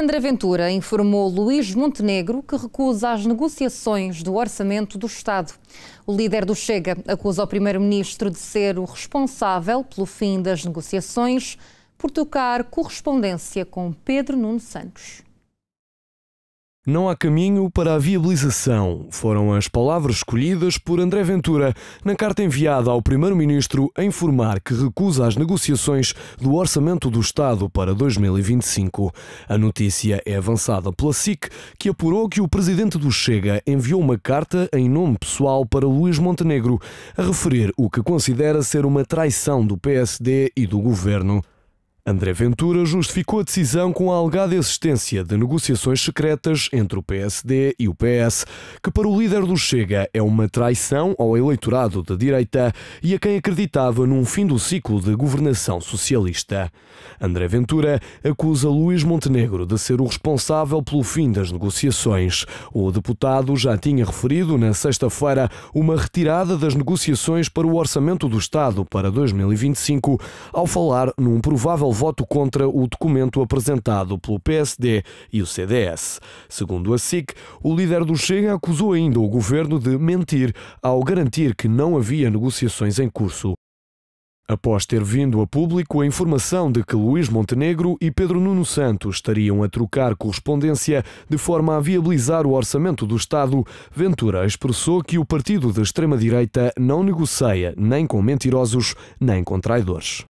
André Ventura informou Luís Montenegro que recusa as negociações do orçamento do Estado. O líder do Chega acusa o primeiro-ministro de ser o responsável pelo fim das negociações por tocar correspondência com Pedro Nuno Santos. Não há caminho para a viabilização, foram as palavras escolhidas por André Ventura na carta enviada ao Primeiro-Ministro a informar que recusa as negociações do Orçamento do Estado para 2025. A notícia é avançada pela SIC, que apurou que o presidente do Chega enviou uma carta em nome pessoal para Luís Montenegro, a referir o que considera ser uma traição do PSD e do governo. André Ventura justificou a decisão com a alegada existência de negociações secretas entre o PSD e o PS, que para o líder do Chega é uma traição ao eleitorado da direita e a quem acreditava num fim do ciclo de governação socialista. André Ventura acusa Luís Montenegro de ser o responsável pelo fim das negociações. O deputado já tinha referido na sexta-feira uma retirada das negociações para o Orçamento do Estado para 2025, ao falar num provável voto contra o documento apresentado pelo PSD e o CDS. Segundo a SIC, o líder do Chega acusou ainda o governo de mentir ao garantir que não havia negociações em curso. Após ter vindo a público a informação de que Luís Montenegro e Pedro Nuno Santos estariam a trocar correspondência de forma a viabilizar o orçamento do Estado, Ventura expressou que o partido da extrema-direita não negocia nem com mentirosos nem com traidores.